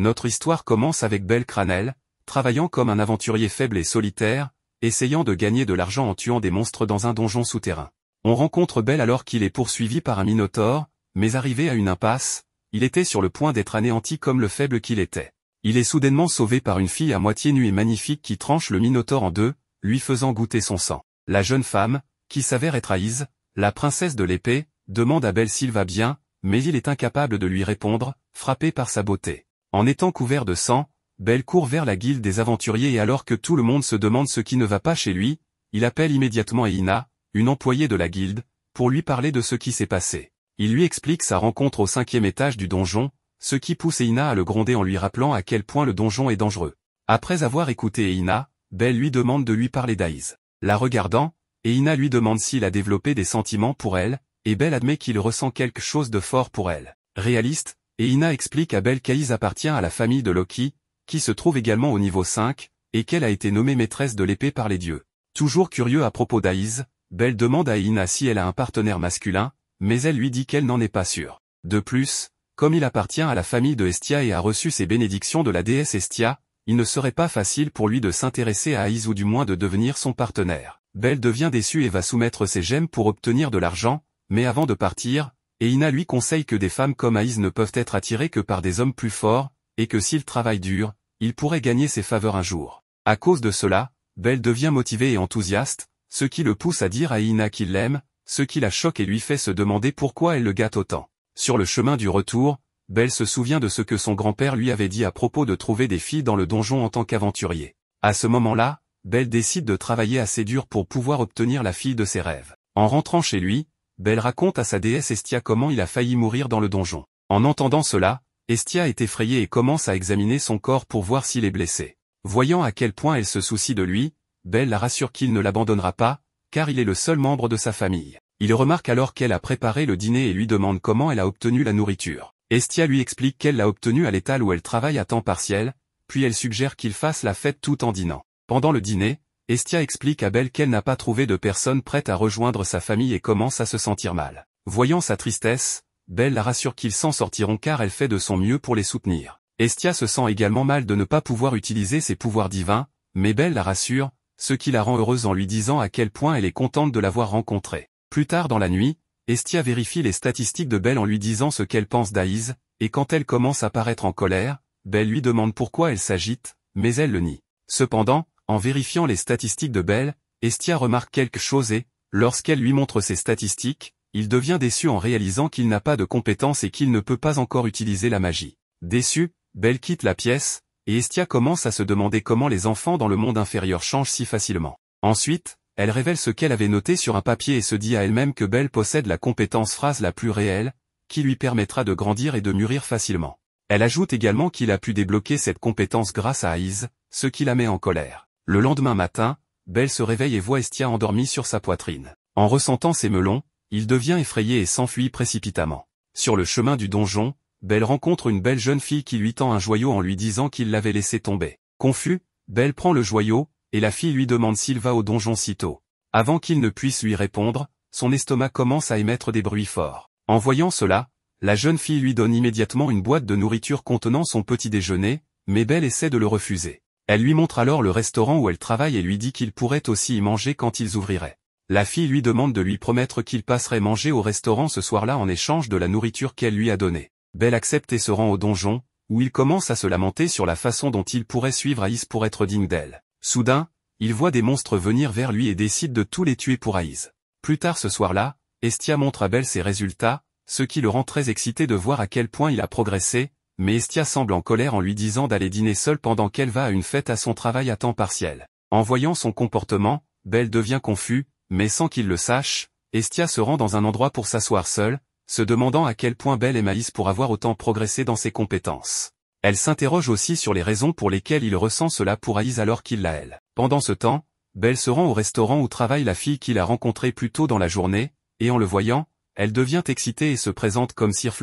Notre histoire commence avec Belle Cranel, travaillant comme un aventurier faible et solitaire, essayant de gagner de l'argent en tuant des monstres dans un donjon souterrain. On rencontre Belle alors qu'il est poursuivi par un minotaure, mais arrivé à une impasse, il était sur le point d'être anéanti comme le faible qu'il était. Il est soudainement sauvé par une fille à moitié nue et magnifique qui tranche le minotaure en deux, lui faisant goûter son sang. La jeune femme, qui s'avère être Aïse, la princesse de l'épée, demande à Belle s'il va bien, mais il est incapable de lui répondre, frappé par sa beauté. En étant couvert de sang, Belle court vers la guilde des aventuriers et alors que tout le monde se demande ce qui ne va pas chez lui, il appelle immédiatement Eina, une employée de la guilde, pour lui parler de ce qui s'est passé. Il lui explique sa rencontre au cinquième étage du donjon, ce qui pousse Eina à le gronder en lui rappelant à quel point le donjon est dangereux. Après avoir écouté Eina, Belle lui demande de lui parler d'Aïs. La regardant, Eina lui demande s'il a développé des sentiments pour elle, et Belle admet qu'il ressent quelque chose de fort pour elle. Réaliste, et Ina explique à Belle qu'Aïs appartient à la famille de Loki, qui se trouve également au niveau 5, et qu'elle a été nommée maîtresse de l'épée par les dieux. Toujours curieux à propos d'Aïs, Belle demande à Ina si elle a un partenaire masculin, mais elle lui dit qu'elle n'en est pas sûre. De plus, comme il appartient à la famille de Estia et a reçu ses bénédictions de la déesse Estia, il ne serait pas facile pour lui de s'intéresser à Aïs ou du moins de devenir son partenaire. Belle devient déçue et va soumettre ses gemmes pour obtenir de l'argent, mais avant de partir, et Ina lui conseille que des femmes comme Aïs ne peuvent être attirées que par des hommes plus forts, et que s'il travaille dur, il pourrait gagner ses faveurs un jour. À cause de cela, Belle devient motivée et enthousiaste, ce qui le pousse à dire à Ina qu'il l'aime, ce qui la choque et lui fait se demander pourquoi elle le gâte autant. Sur le chemin du retour, Belle se souvient de ce que son grand-père lui avait dit à propos de trouver des filles dans le donjon en tant qu'aventurier. À ce moment-là, Belle décide de travailler assez dur pour pouvoir obtenir la fille de ses rêves. En rentrant chez lui, Belle raconte à sa déesse Estia comment il a failli mourir dans le donjon. En entendant cela, Estia est effrayée et commence à examiner son corps pour voir s'il est blessé. Voyant à quel point elle se soucie de lui, Belle la rassure qu'il ne l'abandonnera pas, car il est le seul membre de sa famille. Il remarque alors qu'elle a préparé le dîner et lui demande comment elle a obtenu la nourriture. Estia lui explique qu'elle l'a obtenue à l'étal où elle travaille à temps partiel, puis elle suggère qu'il fasse la fête tout en dînant. Pendant le dîner, Estia explique à Belle qu'elle n'a pas trouvé de personne prête à rejoindre sa famille et commence à se sentir mal. Voyant sa tristesse, Belle la rassure qu'ils s'en sortiront car elle fait de son mieux pour les soutenir. Estia se sent également mal de ne pas pouvoir utiliser ses pouvoirs divins, mais Belle la rassure, ce qui la rend heureuse en lui disant à quel point elle est contente de l'avoir rencontrée. Plus tard dans la nuit, Estia vérifie les statistiques de Belle en lui disant ce qu'elle pense d'Aïs, et quand elle commence à paraître en colère, Belle lui demande pourquoi elle s'agite, mais elle le nie. Cependant, en vérifiant les statistiques de Belle, Estia remarque quelque chose et, lorsqu'elle lui montre ses statistiques, il devient déçu en réalisant qu'il n'a pas de compétences et qu'il ne peut pas encore utiliser la magie. Déçu, Belle quitte la pièce, et Estia commence à se demander comment les enfants dans le monde inférieur changent si facilement. Ensuite, elle révèle ce qu'elle avait noté sur un papier et se dit à elle-même que Belle possède la compétence phrase la plus réelle, qui lui permettra de grandir et de mûrir facilement. Elle ajoute également qu'il a pu débloquer cette compétence grâce à Aïs, ce qui la met en colère. Le lendemain matin, Belle se réveille et voit Estia endormie sur sa poitrine. En ressentant ses melons, il devient effrayé et s'enfuit précipitamment. Sur le chemin du donjon, Belle rencontre une belle jeune fille qui lui tend un joyau en lui disant qu'il l'avait laissé tomber. Confus, Belle prend le joyau, et la fille lui demande s'il va au donjon sitôt. Avant qu'il ne puisse lui répondre, son estomac commence à émettre des bruits forts. En voyant cela, la jeune fille lui donne immédiatement une boîte de nourriture contenant son petit déjeuner, mais Belle essaie de le refuser. Elle lui montre alors le restaurant où elle travaille et lui dit qu'il pourrait aussi y manger quand ils ouvriraient. La fille lui demande de lui promettre qu'il passerait manger au restaurant ce soir-là en échange de la nourriture qu'elle lui a donnée. Belle accepte et se rend au donjon, où il commence à se lamenter sur la façon dont il pourrait suivre Aïs pour être digne d'elle. Soudain, il voit des monstres venir vers lui et décide de tous les tuer pour Aïs. Plus tard ce soir-là, Estia montre à Belle ses résultats, ce qui le rend très excité de voir à quel point il a progressé, mais Estia semble en colère en lui disant d'aller dîner seule pendant qu'elle va à une fête à son travail à temps partiel. En voyant son comportement, Belle devient confus, mais sans qu'il le sache, Estia se rend dans un endroit pour s'asseoir seule, se demandant à quel point Belle et Maïs pour avoir autant progressé dans ses compétences. Elle s'interroge aussi sur les raisons pour lesquelles il ressent cela pour Aïs alors qu'il l'a elle. Pendant ce temps, Belle se rend au restaurant où travaille la fille qu'il a rencontrée plus tôt dans la journée, et en le voyant, elle devient excitée et se présente comme Sir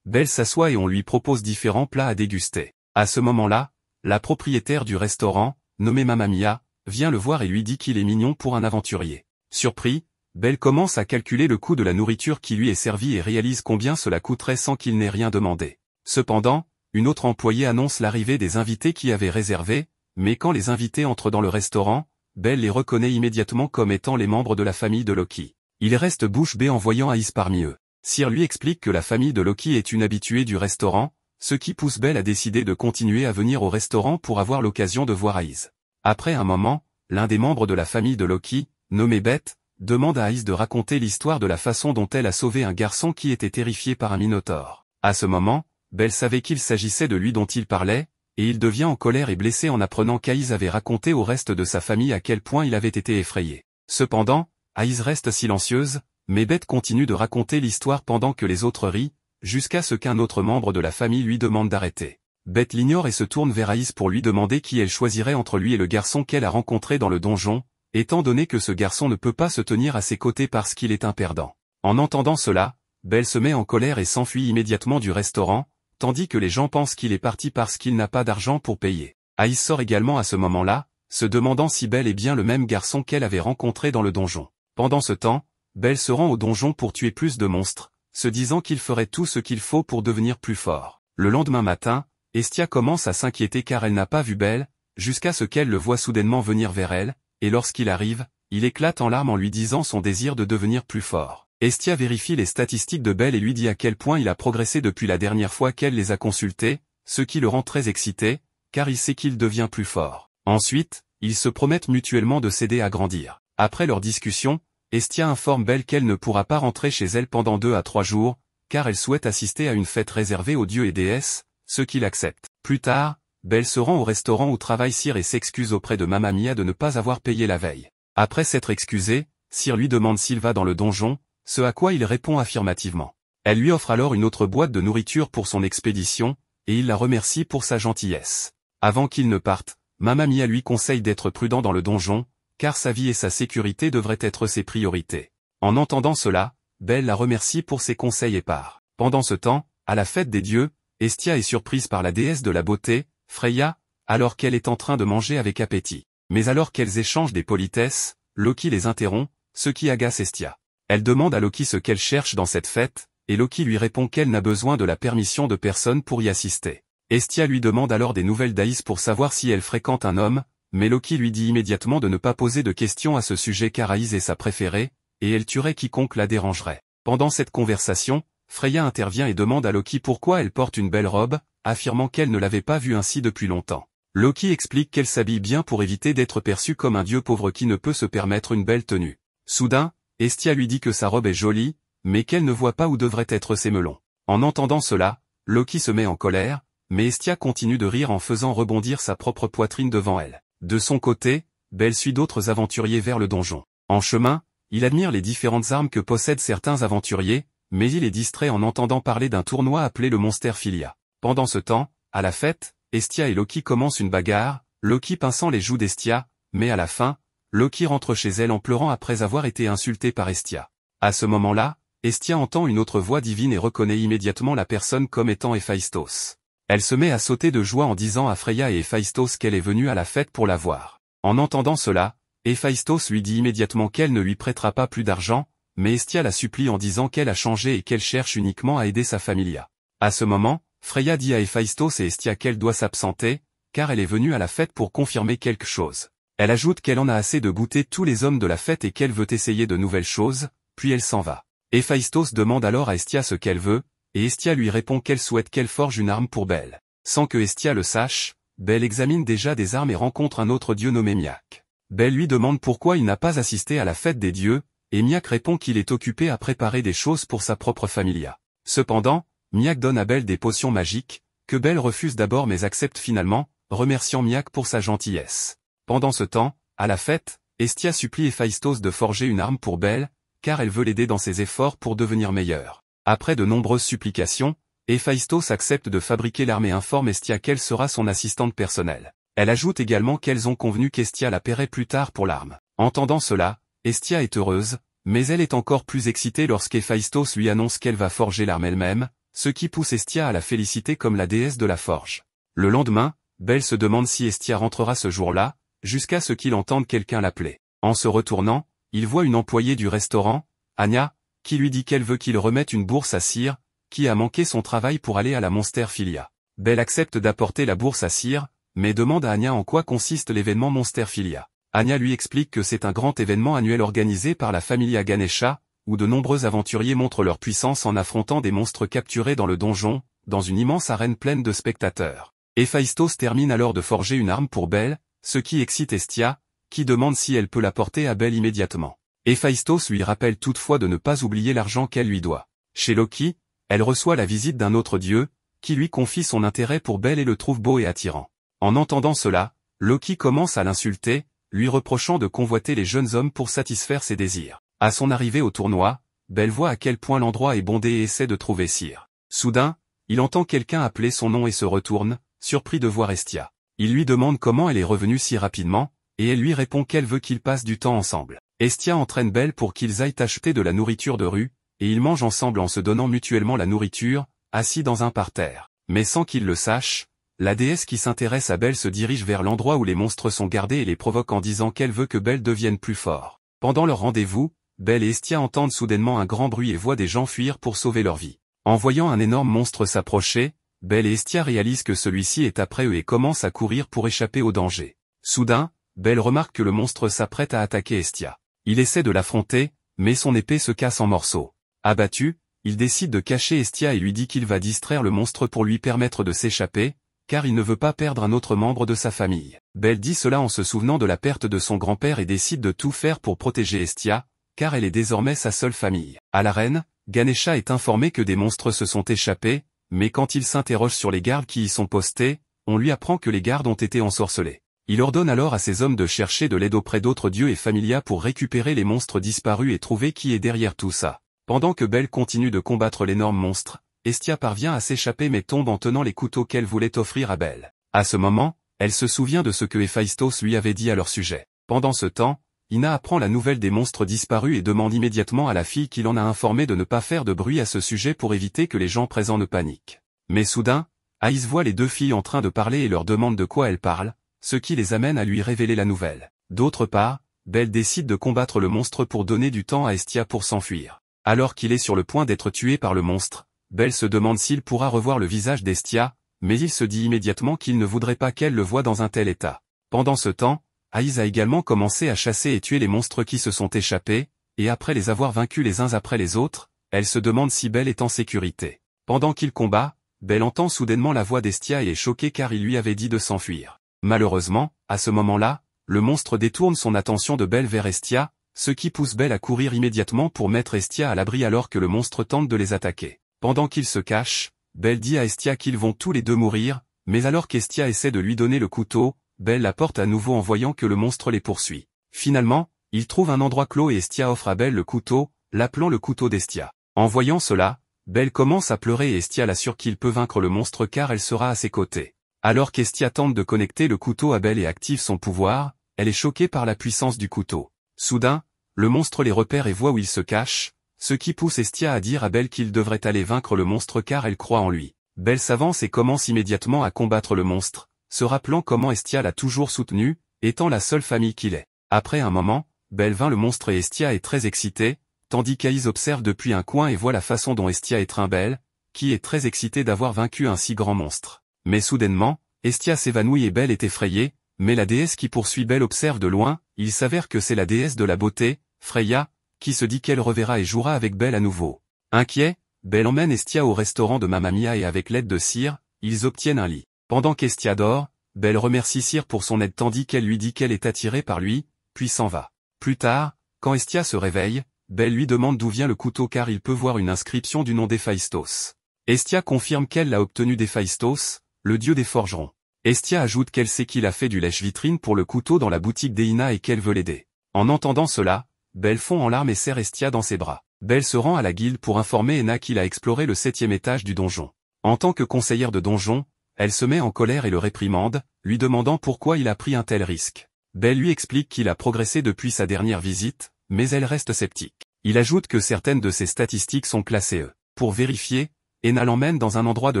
Belle s'assoit et on lui propose différents plats à déguster. À ce moment-là, la propriétaire du restaurant, nommée Mamamia, vient le voir et lui dit qu'il est mignon pour un aventurier. Surpris, Belle commence à calculer le coût de la nourriture qui lui est servie et réalise combien cela coûterait sans qu'il n'ait rien demandé. Cependant, une autre employée annonce l'arrivée des invités qui avaient réservé, mais quand les invités entrent dans le restaurant, Belle les reconnaît immédiatement comme étant les membres de la famille de Loki. Il reste bouche bée en voyant Aïs parmi eux. Sir lui explique que la famille de Loki est une habituée du restaurant, ce qui pousse Belle à décider de continuer à venir au restaurant pour avoir l'occasion de voir Aïs. Après un moment, l'un des membres de la famille de Loki, nommé Beth, demande à Aïs de raconter l'histoire de la façon dont elle a sauvé un garçon qui était terrifié par un minotaure. À ce moment, Belle savait qu'il s'agissait de lui dont il parlait, et il devient en colère et blessé en apprenant qu'Aïs avait raconté au reste de sa famille à quel point il avait été effrayé. Cependant, Aïs reste silencieuse, mais Beth continue de raconter l'histoire pendant que les autres rient, jusqu'à ce qu'un autre membre de la famille lui demande d'arrêter. Beth l'ignore et se tourne vers Aïs pour lui demander qui elle choisirait entre lui et le garçon qu'elle a rencontré dans le donjon, étant donné que ce garçon ne peut pas se tenir à ses côtés parce qu'il est un perdant. En entendant cela, Belle se met en colère et s'enfuit immédiatement du restaurant, tandis que les gens pensent qu'il est parti parce qu'il n'a pas d'argent pour payer. Aïs sort également à ce moment-là, se demandant si Belle est bien le même garçon qu'elle avait rencontré dans le donjon. Pendant ce temps, Belle se rend au donjon pour tuer plus de monstres, se disant qu'il ferait tout ce qu'il faut pour devenir plus fort. Le lendemain matin, Estia commence à s'inquiéter car elle n'a pas vu Belle, jusqu'à ce qu'elle le voit soudainement venir vers elle, et lorsqu'il arrive, il éclate en larmes en lui disant son désir de devenir plus fort. Estia vérifie les statistiques de Belle et lui dit à quel point il a progressé depuis la dernière fois qu'elle les a consultées, ce qui le rend très excité, car il sait qu'il devient plus fort. Ensuite, ils se promettent mutuellement de s'aider à grandir. Après leur discussion, Estia informe Belle qu'elle ne pourra pas rentrer chez elle pendant deux à trois jours, car elle souhaite assister à une fête réservée aux dieux et déesses, ce qu'il accepte. Plus tard, Belle se rend au restaurant où travaille Cyr et s'excuse auprès de Mamma Mia de ne pas avoir payé la veille. Après s'être excusé, Cyr lui demande s'il va dans le donjon, ce à quoi il répond affirmativement. Elle lui offre alors une autre boîte de nourriture pour son expédition, et il la remercie pour sa gentillesse. Avant qu'il ne parte, Mamma Mia lui conseille d'être prudent dans le donjon, car sa vie et sa sécurité devraient être ses priorités. En entendant cela, Belle la remercie pour ses conseils et part. Pendant ce temps, à la fête des dieux, Estia est surprise par la déesse de la beauté, Freya, alors qu'elle est en train de manger avec appétit. Mais alors qu'elles échangent des politesses, Loki les interrompt, ce qui agace Estia. Elle demande à Loki ce qu'elle cherche dans cette fête, et Loki lui répond qu'elle n'a besoin de la permission de personne pour y assister. Estia lui demande alors des nouvelles d'Aïs pour savoir si elle fréquente un homme, mais Loki lui dit immédiatement de ne pas poser de questions à ce sujet car Aïs est sa préférée, et elle tuerait quiconque la dérangerait. Pendant cette conversation, Freya intervient et demande à Loki pourquoi elle porte une belle robe, affirmant qu'elle ne l'avait pas vue ainsi depuis longtemps. Loki explique qu'elle s'habille bien pour éviter d'être perçue comme un dieu pauvre qui ne peut se permettre une belle tenue. Soudain, Estia lui dit que sa robe est jolie, mais qu'elle ne voit pas où devraient être ses melons. En entendant cela, Loki se met en colère, mais Estia continue de rire en faisant rebondir sa propre poitrine devant elle. De son côté, Belle suit d'autres aventuriers vers le donjon. En chemin, il admire les différentes armes que possèdent certains aventuriers, mais il est distrait en entendant parler d'un tournoi appelé le Monster Philia. Pendant ce temps, à la fête, Estia et Loki commencent une bagarre, Loki pinçant les joues d'Estia, mais à la fin, Loki rentre chez elle en pleurant après avoir été insulté par Estia. À ce moment-là, Estia entend une autre voix divine et reconnaît immédiatement la personne comme étant Héphaïstos. Elle se met à sauter de joie en disant à Freya et Héphaïstos qu'elle est venue à la fête pour la voir. En entendant cela, Héphaïstos lui dit immédiatement qu'elle ne lui prêtera pas plus d'argent, mais Estia la supplie en disant qu'elle a changé et qu'elle cherche uniquement à aider sa familia. À ce moment, Freya dit à Héphaïstos et Estia qu'elle doit s'absenter, car elle est venue à la fête pour confirmer quelque chose. Elle ajoute qu'elle en a assez de goûter tous les hommes de la fête et qu'elle veut essayer de nouvelles choses, puis elle s'en va. Héphaïstos demande alors à Estia ce qu'elle veut, et Estia lui répond qu'elle souhaite qu'elle forge une arme pour Belle. Sans que Estia le sache, Belle examine déjà des armes et rencontre un autre dieu nommé Miak. Belle lui demande pourquoi il n'a pas assisté à la fête des dieux, et Miak répond qu'il est occupé à préparer des choses pour sa propre familia. Cependant, Miak donne à Belle des potions magiques, que Belle refuse d'abord mais accepte finalement, remerciant Miak pour sa gentillesse. Pendant ce temps, à la fête, Estia supplie Héphaïstos de forger une arme pour Belle, car elle veut l'aider dans ses efforts pour devenir meilleure. Après de nombreuses supplications, Héphaïstos accepte de fabriquer l'arme et informe Estia qu'elle sera son assistante personnelle. Elle ajoute également qu'elles ont convenu qu'Estia la paierait plus tard pour l'arme. Entendant cela, Estia est heureuse, mais elle est encore plus excitée lorsqu'Héphaïstos lui annonce qu'elle va forger l'arme elle-même, ce qui pousse Estia à la féliciter comme la déesse de la forge. Le lendemain, Belle se demande si Estia rentrera ce jour-là, jusqu'à ce qu'il entende quelqu'un l'appeler. En se retournant, il voit une employée du restaurant, Anya, qui lui dit qu'elle veut qu'il remette une bourse à Cire, qui a manqué son travail pour aller à la Monsterphilia. Belle accepte d'apporter la bourse à Cire, mais demande à Anya en quoi consiste l'événement Monsterphilia. Anya lui explique que c'est un grand événement annuel organisé par la famille Aganesha, où de nombreux aventuriers montrent leur puissance en affrontant des monstres capturés dans le donjon, dans une immense arène pleine de spectateurs. Héphaïstos termine alors de forger une arme pour Belle, ce qui excite Estia, qui demande si elle peut la porter à Belle immédiatement. Héphaïstos lui rappelle toutefois de ne pas oublier l'argent qu'elle lui doit. Chez Loki, elle reçoit la visite d'un autre dieu, qui lui confie son intérêt pour Belle et le trouve beau et attirant. En entendant cela, Loki commence à l'insulter, lui reprochant de convoiter les jeunes hommes pour satisfaire ses désirs. À son arrivée au tournoi, Belle voit à quel point l'endroit est bondé et essaie de trouver Sire. Soudain, il entend quelqu'un appeler son nom et se retourne, surpris de voir Estia. Il lui demande comment elle est revenue si rapidement, et elle lui répond qu'elle veut qu'ils passent du temps ensemble. Estia entraîne Belle pour qu'ils aillent acheter de la nourriture de rue, et ils mangent ensemble en se donnant mutuellement la nourriture, assis dans un parterre. Mais sans qu'ils le sachent, la déesse qui s'intéresse à Belle se dirige vers l'endroit où les monstres sont gardés et les provoque en disant qu'elle veut que Belle devienne plus fort. Pendant leur rendez-vous, Belle et Estia entendent soudainement un grand bruit et voient des gens fuir pour sauver leur vie. En voyant un énorme monstre s'approcher, Belle et Estia réalisent que celui-ci est après eux et commencent à courir pour échapper au danger. Soudain, Belle remarque que le monstre s'apprête à attaquer Estia. Il essaie de l'affronter, mais son épée se casse en morceaux. Abattu, il décide de cacher Estia et lui dit qu'il va distraire le monstre pour lui permettre de s'échapper, car il ne veut pas perdre un autre membre de sa famille. Belle dit cela en se souvenant de la perte de son grand-père et décide de tout faire pour protéger Estia, car elle est désormais sa seule famille. À l'arène, Ganesha est informé que des monstres se sont échappés, mais quand il s'interroge sur les gardes qui y sont postés, on lui apprend que les gardes ont été ensorcelés. Il ordonne alors à ses hommes de chercher de l'aide auprès d'autres dieux et familia pour récupérer les monstres disparus et trouver qui est derrière tout ça. Pendant que Belle continue de combattre l'énorme monstre, Estia parvient à s'échapper mais tombe en tenant les couteaux qu'elle voulait offrir à Belle. À ce moment, elle se souvient de ce que Héphaïstos lui avait dit à leur sujet. Pendant ce temps, Ina apprend la nouvelle des monstres disparus et demande immédiatement à la fille qu'il en a informé de ne pas faire de bruit à ce sujet pour éviter que les gens présents ne paniquent. Mais soudain, Aïs voit les deux filles en train de parler et leur demande de quoi elles parlent, ce qui les amène à lui révéler la nouvelle. D'autre part, Belle décide de combattre le monstre pour donner du temps à Estia pour s'enfuir. Alors qu'il est sur le point d'être tué par le monstre, Belle se demande s'il pourra revoir le visage d'Estia, mais il se dit immédiatement qu'il ne voudrait pas qu'elle le voie dans un tel état. Pendant ce temps, Aïs a également commencé à chasser et tuer les monstres qui se sont échappés, et après les avoir vaincus les uns après les autres, elle se demande si Belle est en sécurité. Pendant qu'il combat, Belle entend soudainement la voix d'Estia et est choquée car il lui avait dit de s'enfuir. Malheureusement, à ce moment-là, le monstre détourne son attention de Belle vers Estia, ce qui pousse Belle à courir immédiatement pour mettre Estia à l'abri alors que le monstre tente de les attaquer. Pendant qu'ils se cachent, Belle dit à Estia qu'ils vont tous les deux mourir, mais alors qu'Estia essaie de lui donner le couteau, Belle la porte à nouveau en voyant que le monstre les poursuit. Finalement, ils trouvent un endroit clos et Estia offre à Belle le couteau, l'appelant le couteau d'Estia. En voyant cela, Belle commence à pleurer et Estia l'assure qu'il peut vaincre le monstre car elle sera à ses côtés. Alors qu'Estia tente de connecter le couteau à Belle et active son pouvoir, elle est choquée par la puissance du couteau. Soudain, le monstre les repère et voit où il se cache, ce qui pousse Estia à dire à Belle qu'il devrait aller vaincre le monstre car elle croit en lui. Belle s'avance et commence immédiatement à combattre le monstre, se rappelant comment Estia l'a toujours soutenu, étant la seule famille qu'il est. Après un moment, Belle vint le monstre et Estia est très excitée, tandis qu'Aïs observe depuis un coin et voit la façon dont Estia étreint Belle, qui est très excitée d'avoir vaincu un si grand monstre. Mais soudainement, Estia s'évanouit et Belle est effrayée, mais la déesse qui poursuit Belle observe de loin, il s'avère que c'est la déesse de la beauté, Freya, qui se dit qu'elle reverra et jouera avec Belle à nouveau. Inquiet, Belle emmène Estia au restaurant de Mamamia et avec l'aide de Cyr, ils obtiennent un lit. Pendant qu'Estia dort, Belle remercie Cyr pour son aide tandis qu'elle lui dit qu'elle est attirée par lui, puis s'en va. Plus tard, quand Estia se réveille, Belle lui demande d'où vient le couteau car il peut voir une inscription du nom d'Ephaistos. Estia confirme qu'elle l'a obtenu d'Ephaistos le dieu des forgerons. Estia ajoute qu'elle sait qu'il a fait du lèche-vitrine pour le couteau dans la boutique d'Eina et qu'elle veut l'aider. En entendant cela, Belle fond en larmes et serre Estia dans ses bras. Belle se rend à la guilde pour informer Ena qu'il a exploré le septième étage du donjon. En tant que conseillère de donjon, elle se met en colère et le réprimande, lui demandant pourquoi il a pris un tel risque. Belle lui explique qu'il a progressé depuis sa dernière visite, mais elle reste sceptique. Il ajoute que certaines de ses statistiques sont classées Pour vérifier, Ena l'emmène dans un endroit de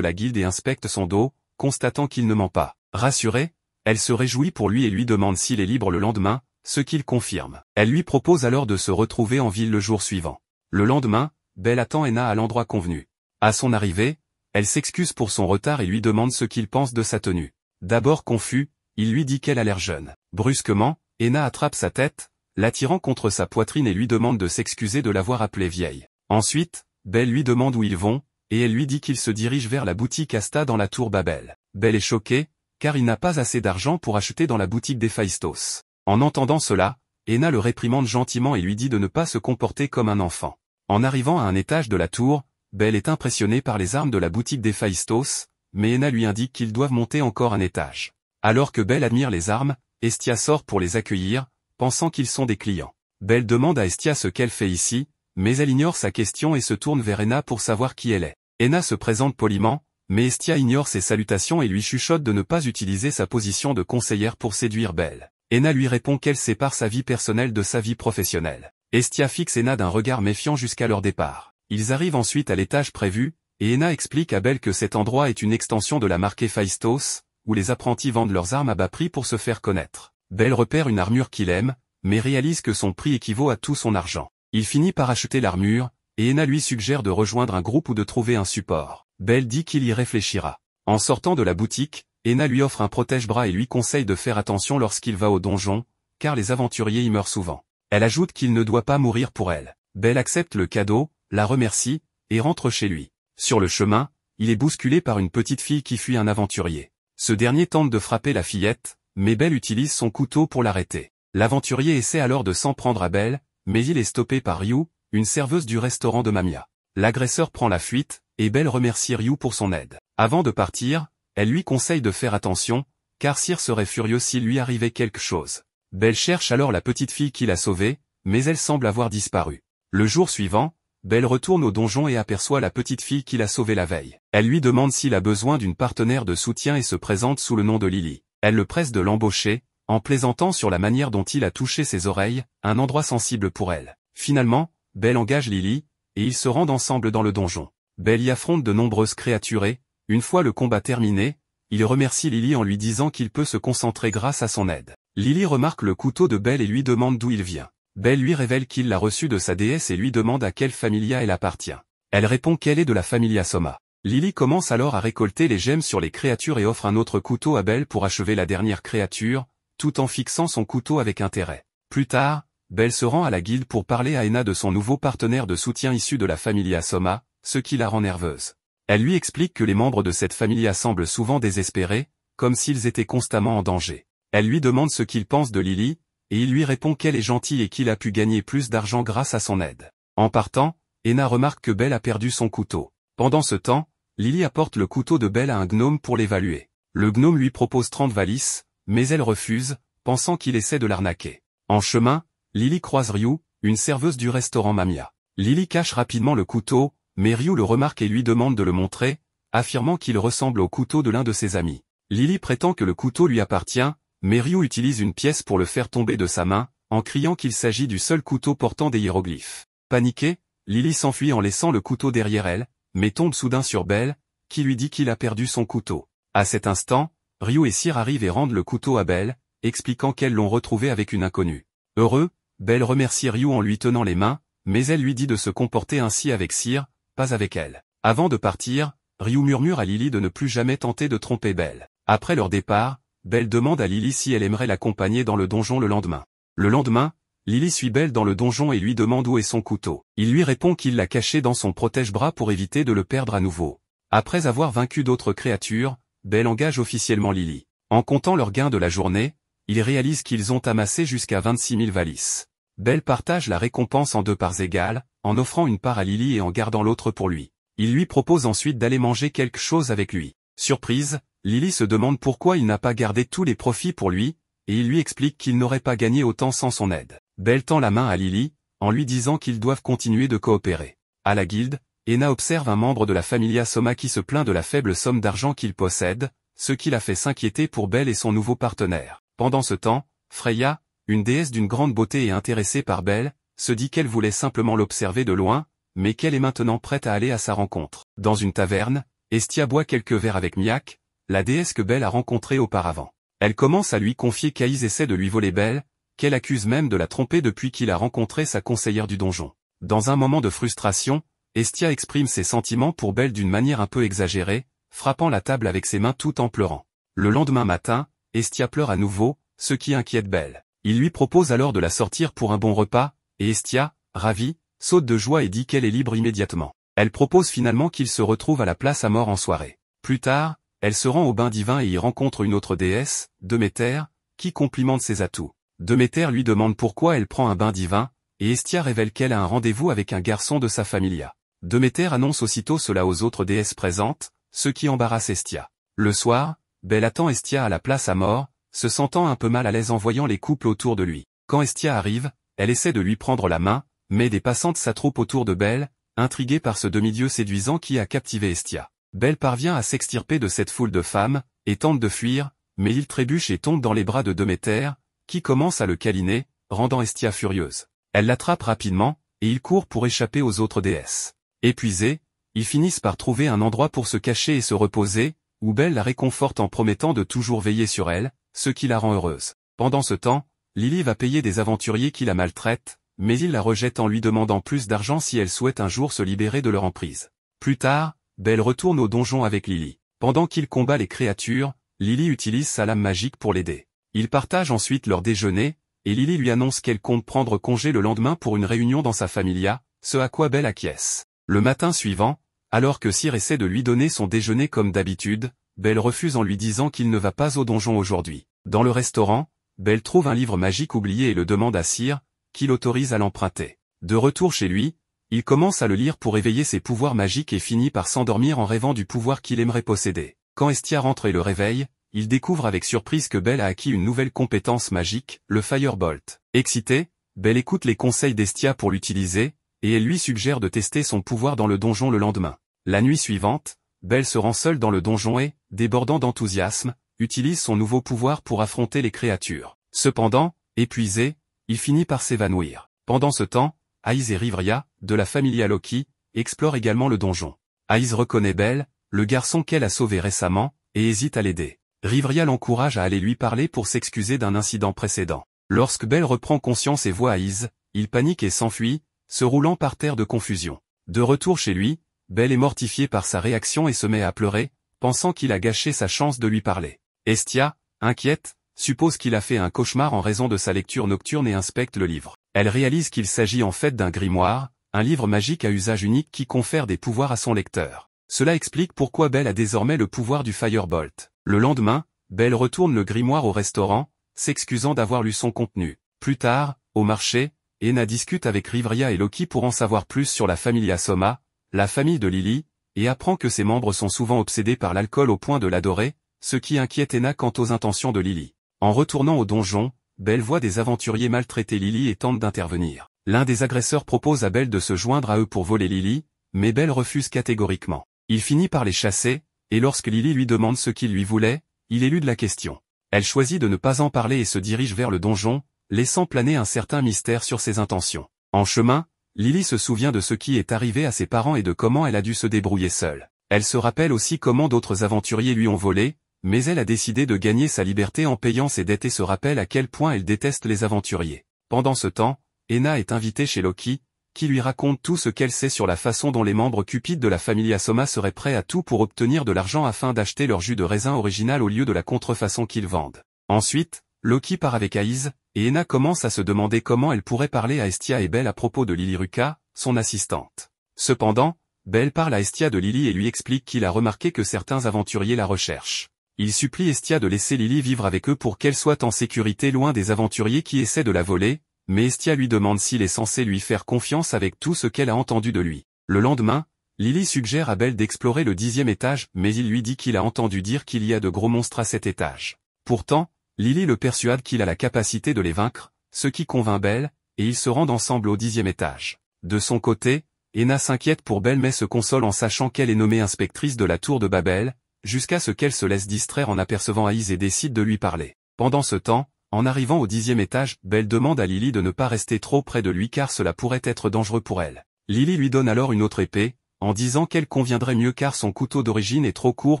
la guilde et inspecte son dos, constatant qu'il ne ment pas. Rassurée, elle se réjouit pour lui et lui demande s'il est libre le lendemain, ce qu'il confirme. Elle lui propose alors de se retrouver en ville le jour suivant. Le lendemain, Belle attend Ena à l'endroit convenu. À son arrivée, elle s'excuse pour son retard et lui demande ce qu'il pense de sa tenue. D'abord confus, il lui dit qu'elle a l'air jeune. Brusquement, Ena attrape sa tête, l'attirant contre sa poitrine et lui demande de s'excuser de l'avoir appelée vieille. Ensuite, Belle lui demande où ils vont, et elle lui dit qu'il se dirige vers la boutique Asta dans la tour Babel. Belle est choquée, car il n'a pas assez d'argent pour acheter dans la boutique d'Héphaïstos. En entendant cela, Ena le réprimande gentiment et lui dit de ne pas se comporter comme un enfant. En arrivant à un étage de la tour, Belle est impressionnée par les armes de la boutique d'Héphaïstos, mais Ena lui indique qu'ils doivent monter encore un étage. Alors que Belle admire les armes, Estia sort pour les accueillir, pensant qu'ils sont des clients. Belle demande à Estia ce qu'elle fait ici, mais elle ignore sa question et se tourne vers Enna pour savoir qui elle est. Ena se présente poliment, mais Estia ignore ses salutations et lui chuchote de ne pas utiliser sa position de conseillère pour séduire Belle. Enna lui répond qu'elle sépare sa vie personnelle de sa vie professionnelle. Estia fixe Ena d'un regard méfiant jusqu'à leur départ. Ils arrivent ensuite à l'étage prévu, et Enna explique à Belle que cet endroit est une extension de la marque Héphaïstos, où les apprentis vendent leurs armes à bas prix pour se faire connaître. Belle repère une armure qu'il aime, mais réalise que son prix équivaut à tout son argent. Il finit par acheter l'armure, et Enna lui suggère de rejoindre un groupe ou de trouver un support. Belle dit qu'il y réfléchira. En sortant de la boutique, Enna lui offre un protège-bras et lui conseille de faire attention lorsqu'il va au donjon, car les aventuriers y meurent souvent. Elle ajoute qu'il ne doit pas mourir pour elle. Belle accepte le cadeau, la remercie, et rentre chez lui. Sur le chemin, il est bousculé par une petite fille qui fuit un aventurier. Ce dernier tente de frapper la fillette, mais Belle utilise son couteau pour l'arrêter. L'aventurier essaie alors de s'en prendre à Belle, mais il est stoppé par Ryu, une serveuse du restaurant de Mamia. L'agresseur prend la fuite, et Belle remercie Ryu pour son aide. Avant de partir, elle lui conseille de faire attention, car Cyr serait furieux s'il lui arrivait quelque chose. Belle cherche alors la petite fille qui l'a sauvée, mais elle semble avoir disparu. Le jour suivant, Belle retourne au donjon et aperçoit la petite fille qui l'a sauvée la veille. Elle lui demande s'il a besoin d'une partenaire de soutien et se présente sous le nom de Lily. Elle le presse de l'embaucher, en plaisantant sur la manière dont il a touché ses oreilles, un endroit sensible pour elle. Finalement, Belle engage Lily, et ils se rendent ensemble dans le donjon. Belle y affronte de nombreuses créatures et, une fois le combat terminé, il remercie Lily en lui disant qu'il peut se concentrer grâce à son aide. Lily remarque le couteau de Belle et lui demande d'où il vient. Belle lui révèle qu'il l'a reçu de sa déesse et lui demande à quelle familia elle appartient. Elle répond qu'elle est de la familia Soma. Lily commence alors à récolter les gemmes sur les créatures et offre un autre couteau à Belle pour achever la dernière créature, tout en fixant son couteau avec intérêt. Plus tard, Belle se rend à la guilde pour parler à Ena de son nouveau partenaire de soutien issu de la famille Asoma, ce qui la rend nerveuse. Elle lui explique que les membres de cette famille semblent souvent désespérés, comme s'ils étaient constamment en danger. Elle lui demande ce qu'il pense de Lily, et il lui répond qu'elle est gentille et qu'il a pu gagner plus d'argent grâce à son aide. En partant, Ena remarque que Belle a perdu son couteau. Pendant ce temps, Lily apporte le couteau de Belle à un gnome pour l'évaluer. Le gnome lui propose 30 valises, mais elle refuse, pensant qu'il essaie de l'arnaquer. En chemin, Lily croise Ryu, une serveuse du restaurant Mamia. Lily cache rapidement le couteau, mais Ryu le remarque et lui demande de le montrer, affirmant qu'il ressemble au couteau de l'un de ses amis. Lily prétend que le couteau lui appartient, mais Ryu utilise une pièce pour le faire tomber de sa main, en criant qu'il s'agit du seul couteau portant des hiéroglyphes. Paniquée, Lily s'enfuit en laissant le couteau derrière elle, mais tombe soudain sur Belle, qui lui dit qu'il a perdu son couteau. À cet instant, Ryu et Sir arrivent et rendent le couteau à Belle, expliquant qu'elles l'ont retrouvé avec une inconnue. Heureux, Belle remercie Ryu en lui tenant les mains, mais elle lui dit de se comporter ainsi avec Sir, pas avec elle. Avant de partir, Ryu murmure à Lily de ne plus jamais tenter de tromper Belle. Après leur départ, Belle demande à Lily si elle aimerait l'accompagner dans le donjon le lendemain. Le lendemain, Lily suit Belle dans le donjon et lui demande où est son couteau. Il lui répond qu'il l'a caché dans son protège-bras pour éviter de le perdre à nouveau. Après avoir vaincu d'autres créatures, Belle engage officiellement Lily. En comptant leurs gains de la journée, ils réalisent qu'ils ont amassé jusqu'à 26 000 valises. Belle partage la récompense en deux parts égales, en offrant une part à Lily et en gardant l'autre pour lui. Il lui propose ensuite d'aller manger quelque chose avec lui. Surprise, Lily se demande pourquoi il n'a pas gardé tous les profits pour lui, et il lui explique qu'il n'aurait pas gagné autant sans son aide. Belle tend la main à Lily, en lui disant qu'ils doivent continuer de coopérer. À la guilde, Ena observe un membre de la familia Soma qui se plaint de la faible somme d'argent qu'il possède, ce qui la fait s'inquiéter pour Belle et son nouveau partenaire. Pendant ce temps, Freya, une déesse d'une grande beauté et intéressée par Belle, se dit qu'elle voulait simplement l'observer de loin, mais qu'elle est maintenant prête à aller à sa rencontre. Dans une taverne, Estia boit quelques verres avec Miak, la déesse que Belle a rencontrée auparavant. Elle commence à lui confier qu'Aïs essaie de lui voler Belle, qu'elle accuse même de la tromper depuis qu'il a rencontré sa conseillère du donjon. Dans un moment de frustration, Estia exprime ses sentiments pour Belle d'une manière un peu exagérée, frappant la table avec ses mains tout en pleurant. Le lendemain matin, Estia pleure à nouveau, ce qui inquiète Belle. Il lui propose alors de la sortir pour un bon repas, et Estia, ravie, saute de joie et dit qu'elle est libre immédiatement. Elle propose finalement qu'il se retrouve à la place à mort en soirée. Plus tard, elle se rend au bain divin et y rencontre une autre déesse, Deméter, qui complimente ses atouts. demeter lui demande pourquoi elle prend un bain divin, et Estia révèle qu'elle a un rendez-vous avec un garçon de sa familia. Deméter annonce aussitôt cela aux autres déesses présentes, ce qui embarrasse Estia. Le soir, Belle attend Estia à la place à mort, se sentant un peu mal à l'aise en voyant les couples autour de lui. Quand Estia arrive, elle essaie de lui prendre la main, mais des passantes s'attroupent autour de Belle, intriguée par ce demi-dieu séduisant qui a captivé Estia. Belle parvient à s'extirper de cette foule de femmes, et tente de fuir, mais il trébuche et tombe dans les bras de Deméter, qui commence à le câliner, rendant Estia furieuse. Elle l'attrape rapidement, et il court pour échapper aux autres déesses. Épuisés, ils finissent par trouver un endroit pour se cacher et se reposer, où Belle la réconforte en promettant de toujours veiller sur elle, ce qui la rend heureuse. Pendant ce temps, Lily va payer des aventuriers qui la maltraitent, mais ils la rejettent en lui demandant plus d'argent si elle souhaite un jour se libérer de leur emprise. Plus tard, Belle retourne au donjon avec Lily. Pendant qu'il combat les créatures, Lily utilise sa lame magique pour l'aider. Ils partagent ensuite leur déjeuner, et Lily lui annonce qu'elle compte prendre congé le lendemain pour une réunion dans sa familia, ce à quoi Belle acquiesce. Le matin suivant, alors que Cyr essaie de lui donner son déjeuner comme d'habitude, Belle refuse en lui disant qu'il ne va pas au donjon aujourd'hui. Dans le restaurant, Belle trouve un livre magique oublié et le demande à Cyr, qui l'autorise à l'emprunter. De retour chez lui, il commence à le lire pour éveiller ses pouvoirs magiques et finit par s'endormir en rêvant du pouvoir qu'il aimerait posséder. Quand Estia rentre et le réveille, il découvre avec surprise que Belle a acquis une nouvelle compétence magique, le Firebolt. Excité, Belle écoute les conseils d'Estia pour l'utiliser, et elle lui suggère de tester son pouvoir dans le donjon le lendemain. La nuit suivante, Belle se rend seule dans le donjon et, débordant d'enthousiasme, utilise son nouveau pouvoir pour affronter les créatures. Cependant, épuisé, il finit par s'évanouir. Pendant ce temps, Aïs et Rivria, de la famille Loki, explorent également le donjon. Aïs reconnaît Belle, le garçon qu'elle a sauvé récemment, et hésite à l'aider. Rivria l'encourage à aller lui parler pour s'excuser d'un incident précédent. Lorsque Belle reprend conscience et voit Aïs, il panique et s'enfuit, se roulant par terre de confusion. De retour chez lui, Belle est mortifiée par sa réaction et se met à pleurer, pensant qu'il a gâché sa chance de lui parler. Estia, inquiète, suppose qu'il a fait un cauchemar en raison de sa lecture nocturne et inspecte le livre. Elle réalise qu'il s'agit en fait d'un grimoire, un livre magique à usage unique qui confère des pouvoirs à son lecteur. Cela explique pourquoi Belle a désormais le pouvoir du Firebolt. Le lendemain, Belle retourne le grimoire au restaurant, s'excusant d'avoir lu son contenu. Plus tard, au marché, Ena discute avec Rivria et Loki pour en savoir plus sur la famille Asoma, la famille de Lily, et apprend que ses membres sont souvent obsédés par l'alcool au point de l'adorer, ce qui inquiète Ena quant aux intentions de Lily. En retournant au donjon, Belle voit des aventuriers maltraiter Lily et tente d'intervenir. L'un des agresseurs propose à Belle de se joindre à eux pour voler Lily, mais Belle refuse catégoriquement. Il finit par les chasser, et lorsque Lily lui demande ce qu'il lui voulait, il élude la question. Elle choisit de ne pas en parler et se dirige vers le donjon, laissant planer un certain mystère sur ses intentions. En chemin, Lily se souvient de ce qui est arrivé à ses parents et de comment elle a dû se débrouiller seule. Elle se rappelle aussi comment d'autres aventuriers lui ont volé, mais elle a décidé de gagner sa liberté en payant ses dettes et se rappelle à quel point elle déteste les aventuriers. Pendant ce temps, Ena est invitée chez Loki, qui lui raconte tout ce qu'elle sait sur la façon dont les membres cupides de la famille Asoma seraient prêts à tout pour obtenir de l'argent afin d'acheter leur jus de raisin original au lieu de la contrefaçon qu'ils vendent. Ensuite, Loki part avec Aïs, et Ena commence à se demander comment elle pourrait parler à Estia et Belle à propos de Lily Ruka, son assistante. Cependant, Belle parle à Estia de Lily et lui explique qu'il a remarqué que certains aventuriers la recherchent. Il supplie Estia de laisser Lily vivre avec eux pour qu'elle soit en sécurité loin des aventuriers qui essaient de la voler, mais Estia lui demande s'il est censé lui faire confiance avec tout ce qu'elle a entendu de lui. Le lendemain, Lily suggère à Belle d'explorer le dixième étage, mais il lui dit qu'il a entendu dire qu'il y a de gros monstres à cet étage. Pourtant, Lily le persuade qu'il a la capacité de les vaincre, ce qui convainc Belle, et ils se rendent ensemble au dixième étage. De son côté, Ena s'inquiète pour Belle mais se console en sachant qu'elle est nommée inspectrice de la tour de Babel, jusqu'à ce qu'elle se laisse distraire en apercevant Aïs et décide de lui parler. Pendant ce temps, en arrivant au dixième étage, Belle demande à Lily de ne pas rester trop près de lui car cela pourrait être dangereux pour elle. Lily lui donne alors une autre épée, en disant qu'elle conviendrait mieux car son couteau d'origine est trop court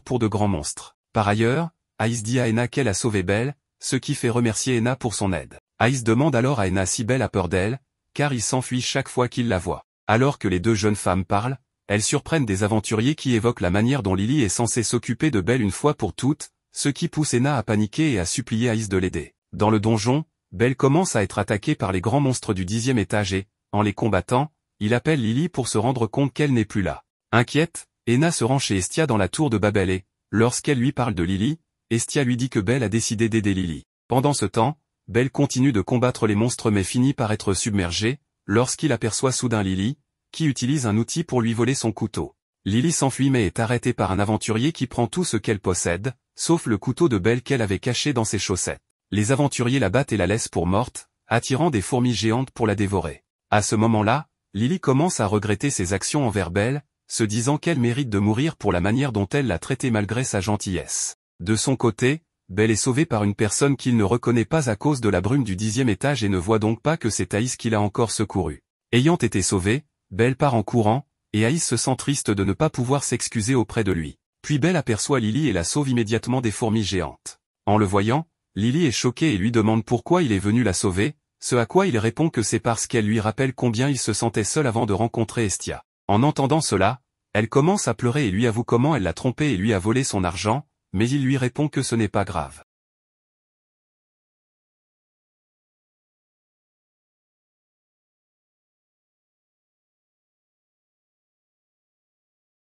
pour de grands monstres. Par ailleurs, Aïs dit à Ena qu'elle a sauvé Belle, ce qui fait remercier Ena pour son aide. Aïs demande alors à Ena si Belle a peur d'elle, car il s'enfuit chaque fois qu'il la voit. Alors que les deux jeunes femmes parlent, elles surprennent des aventuriers qui évoquent la manière dont Lily est censée s'occuper de Belle une fois pour toutes, ce qui pousse Ena à paniquer et à supplier Aïs de l'aider. Dans le donjon, Belle commence à être attaquée par les grands monstres du dixième étage et, en les combattant, il appelle Lily pour se rendre compte qu'elle n'est plus là. Inquiète, Ena se rend chez Estia dans la tour de Babel et, lorsqu'elle lui parle de Lily, Estia lui dit que Belle a décidé d'aider Lily. Pendant ce temps, Belle continue de combattre les monstres mais finit par être submergée, lorsqu'il aperçoit soudain Lily, qui utilise un outil pour lui voler son couteau. Lily s'enfuit mais est arrêtée par un aventurier qui prend tout ce qu'elle possède, sauf le couteau de Belle qu'elle avait caché dans ses chaussettes. Les aventuriers la battent et la laissent pour morte, attirant des fourmis géantes pour la dévorer. À ce moment-là, Lily commence à regretter ses actions envers Belle, se disant qu'elle mérite de mourir pour la manière dont elle l'a traitée malgré sa gentillesse. De son côté, Belle est sauvée par une personne qu'il ne reconnaît pas à cause de la brume du dixième étage et ne voit donc pas que c'est Aïs qui l'a encore secouru. Ayant été sauvée, Belle part en courant, et Aïs se sent triste de ne pas pouvoir s'excuser auprès de lui. Puis Belle aperçoit Lily et la sauve immédiatement des fourmis géantes. En le voyant, Lily est choquée et lui demande pourquoi il est venu la sauver, ce à quoi il répond que c'est parce qu'elle lui rappelle combien il se sentait seul avant de rencontrer Estia. En entendant cela, elle commence à pleurer et lui avoue comment elle l'a trompé et lui a volé son argent, mais il lui répond que ce n'est pas grave.